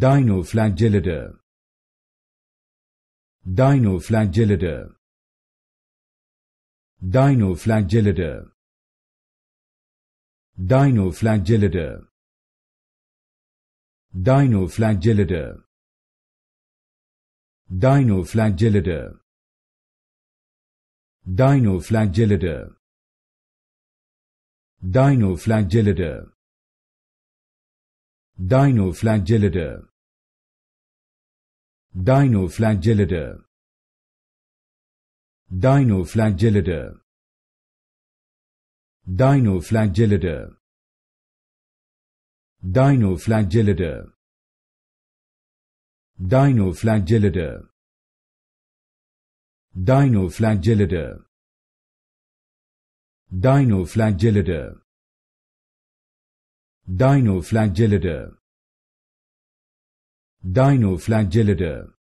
dinoflagellator dinoflagellator dinoflagellator dinoflagellator dinoflagellator dinoflagellator dinoflagellator dinoflagellator dinoflagellator dinoflagellator dinoflagellator dinoflagellator dinoflagellator dinoflagellator dinoflagellator dinoflagellator Dinoflagellata Dinoflagellata